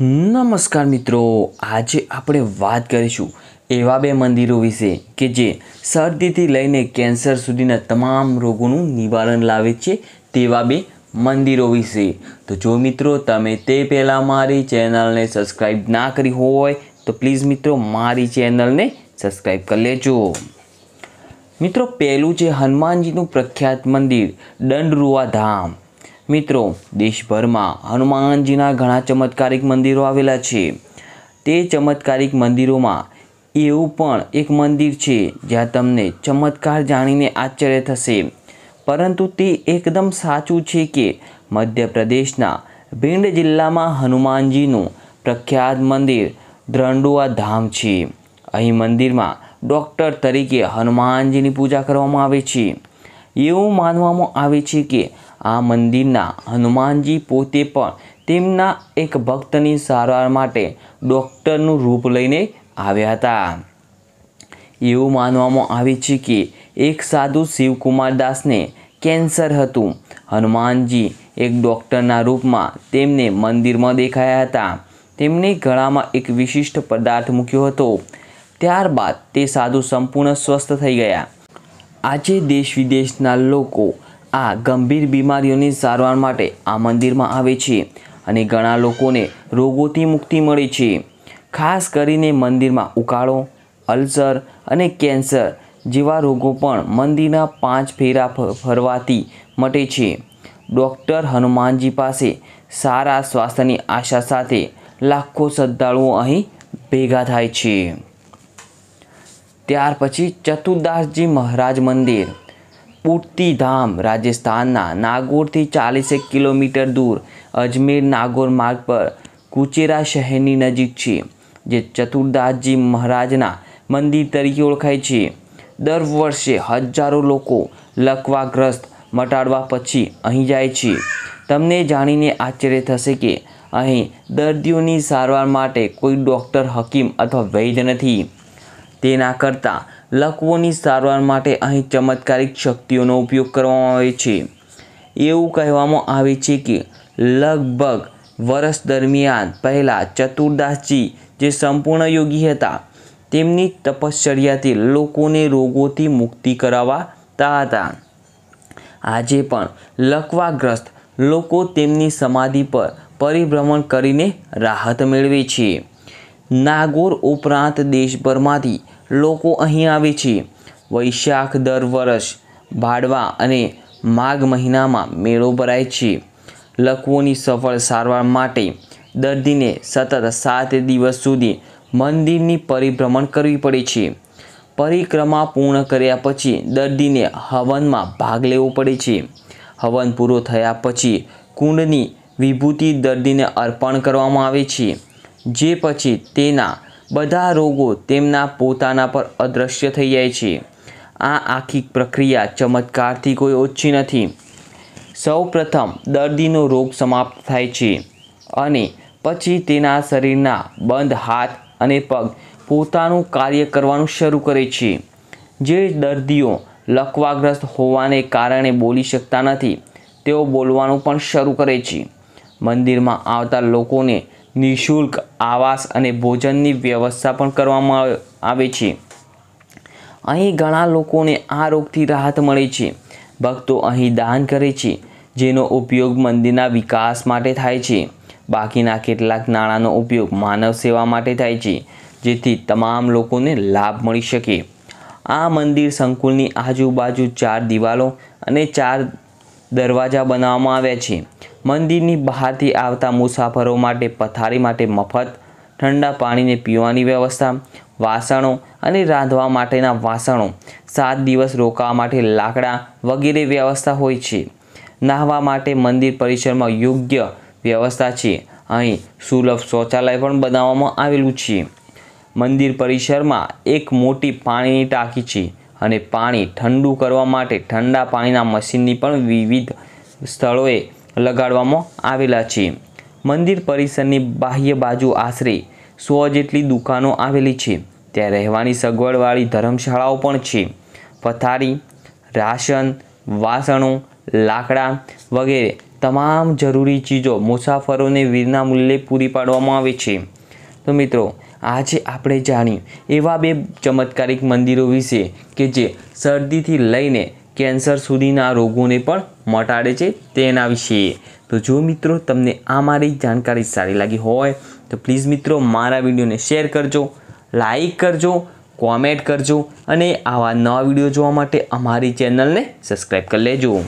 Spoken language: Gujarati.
નમસ્કાર મિત્રો આજે આપણે વાત કરીશું એવા બે મંદિરો વિશે કે જે શરદીથી લઈને કેન્સર સુધીના તમામ રોગોનું નિવારણ લાવે છે તેવા બે મંદિરો વિશે તો જો મિત્રો તમે તે પહેલાં મારી ચેનલને સબસ્ક્રાઈબ ના કરી હોય તો પ્લીઝ મિત્રો મારી ચેનલને સબસ્ક્રાઈબ કરી લેજો મિત્રો પહેલું છે હનુમાનજીનું પ્રખ્યાત મંદિર દંડરૂવા ધામ મિત્રો દેશભરમાં હનુમાનજીના ઘણા ચમત્કારિક મંદિરો આવેલા છે તે ચમત્કારિક મંદિરોમાં એવું પણ એક મંદિર છે જ્યાં તમને ચમત્કાર જાણીને આશ્ચર્ય થશે પરંતુ તે એકદમ સાચું છે કે મધ્યપ્રદેશના ભીંડ જિલ્લામાં હનુમાનજીનું પ્રખ્યાત મંદિર દ્રંડુઆ ધામ છે અહીં મંદિરમાં ડૉક્ટર તરીકે હનુમાનજીની પૂજા કરવામાં આવે છે એવું માનવામાં આવે છે કે આ મંદિરના હનુમાનજી પોતે પણ તેમના એક ભક્તની સારવાર માટે ડૉક્ટરનું રૂપ લઈને આવ્યા હતા એવું માનવામાં આવે છે કે એક સાધુ શિવકુમાર દાસને કેન્સર હતું હનુમાનજી એક ડૉક્ટરના રૂપમાં તેમને મંદિરમાં દેખાયા હતા તેમણે ગળામાં એક વિશિષ્ટ પદાર્થ મૂક્યો હતો ત્યારબાદ તે સાધુ સંપૂર્ણ સ્વસ્થ થઈ ગયા આજે દેશ વિદેશના લોકો આ ગંભીર બીમારીઓની સારવાર માટે આ મંદિરમાં આવે છે અને ઘણા લોકોને રોગોથી મુક્તિ મળે છે ખાસ કરીને મંદિરમાં ઉકાળો અલ્સર અને કેન્સર જેવા રોગો પણ મંદિરના પાંચ ફેરા ફરવાથી મટે છે ડૉક્ટર હનુમાનજી પાસે સારા સ્વાસ્થ્યની આશા સાથે લાખો શ્રદ્ધાળુઓ અહીં ભેગા થાય છે ત્યાર પછી ચતુર્દાસજી મહારાજ મંદિર પૂર્તિ રાજસ્થાનના નાગોરથી ચાલીસેક કિલોમીટર દૂર અજમેર નાગોર માર્ગ પર કુચેરા શહેરની નજીક છે જે ચતુર્દાસજી મહારાજના મંદિર તરીકે ઓળખાય છે દર વર્ષે હજારો લોકો લકવાગ્રસ્ત મટાડવા પછી અહીં જાય છે તમને જાણીને આશ્ચર્ય થશે કે અહીં દર્દીઓની સારવાર માટે કોઈ ડૉક્ટર હકીમ અથવા વૈદ્ય નથી તેના કરતાં લકવોની સારવાર માટે અહીં ચમત્કારિક શક્તિઓનો ઉપયોગ કરવામાં આવે છે એવું કહેવામાં આવે છે કે લગભગ વર્ષ દરમિયાન પહેલાં ચતુર્દાસજી જે સંપૂર્ણ યોગી હતા તેમની તપશ્ચર્યાથી લોકોને રોગોથી મુક્તિ કરાવતા હતા આજે પણ લકવાગ્રસ્ત લોકો તેમની સમાધિ પર પરિભ્રમણ કરીને રાહત મેળવે છે નાગોર ઉપરાંત દેશભરમાંથી લોકો અહીં આવે છે વૈશાખ દર વર્ષ ભાડવા અને માઘ મહિનામાં મેળો ભરાય છે લકવોની સફળ સારવાર માટે દર્દીને સતત સાત દિવસ સુધી મંદિરની પરિભ્રમણ કરવી પડે છે પરિક્રમા પૂર્ણ કર્યા પછી દર્દીને હવનમાં ભાગ લેવો પડે છે હવન પૂરો થયા પછી કુંડની વિભૂતિ દર્દીને અર્પણ કરવામાં આવે છે જે પછી તેના બધા રોગો તેમના પોતાના પર અદૃશ્ય થઈ જાય છે આ આખી પ્રક્રિયા ચમત્કારથી કોઈ ઓછી નથી સૌપ્રથમ દર્દીનો રોગ સમાપ્ત થાય છે અને પછી તેના શરીરના બંધ હાથ અને પગ પોતાનું કાર્ય કરવાનું શરૂ કરે છે જે દર્દીઓ લકવાગ્રસ્ત હોવાને કારણે બોલી શકતા નથી તેઓ બોલવાનું પણ શરૂ કરે છે મંદિરમાં આવતા લોકોને નિઃશુલ્ક આવાસ અને ભોજનની વ્યવસ્થા પણ કરવામાં આવે છે અહીં ઘણા લોકોને આ રોગથી રાહત મળે છે ભક્તો અહીં દાન કરે છે જેનો ઉપયોગ મંદિરના વિકાસ માટે થાય છે બાકીના કેટલાક નાણાંનો ઉપયોગ માનવ સેવા માટે થાય છે જેથી તમામ લોકોને લાભ મળી શકે આ મંદિર સંકુલની આજુબાજુ ચાર દિવાલો અને ચાર દરવાજા બનાવવામાં આવ્યા છે મંદિરની બહારથી આવતા મુસાફરો માટે પથારી માટે મફત ઠંડા પાણીને પીવાની વ્યવસ્થા વાસણો અને રાંધવા માટેના વાસણો સાત દિવસ રોકાવા માટે લાકડા વગેરે વ્યવસ્થા હોય છે નાહવા માટે મંદિર પરિસરમાં યોગ્ય વ્યવસ્થા છે અહીં સુલભ શૌચાલય પણ બનાવવામાં આવેલું છે મંદિર પરિસરમાં એક મોટી પાણીની ટાંકી છે અને પાણી ઠંડુ કરવા માટે ઠંડા પાણીના મશીનની પણ વિવિધ સ્થળોએ લગાડવામાં આવેલા છે મંદિર પરિસરની બાહ્ય બાજુ આશરે સો જેટલી દુકાનો આવેલી છે ત્યાં રહેવાની સગવડવાળી ધર્મશાળાઓ પણ છે પથારી રાશન વાસણો લાકડા વગેરે તમામ જરૂરી ચીજો મુસાફરોને વિના મૂલ્યે પૂરી પાડવામાં આવે છે તો મિત્રો આજે આપણે જાણ્યું એવા બે ચમત્કારિક મંદિરો વિશે કે જે શરદીથી લઈને કેન્સર સુધીના રોગોને પણ મટાડે છે તેના વિશે તો જો મિત્રો તમને આ મારી જાણકારી સારી લાગી હોય તો પ્લીઝ મિત્રો મારા વિડીયોને શેર કરજો લાઈક કરજો કોમેન્ટ કરજો અને આવા નવા વિડીયો જોવા માટે અમારી ચેનલને સબસ્ક્રાઈબ કરી લેજો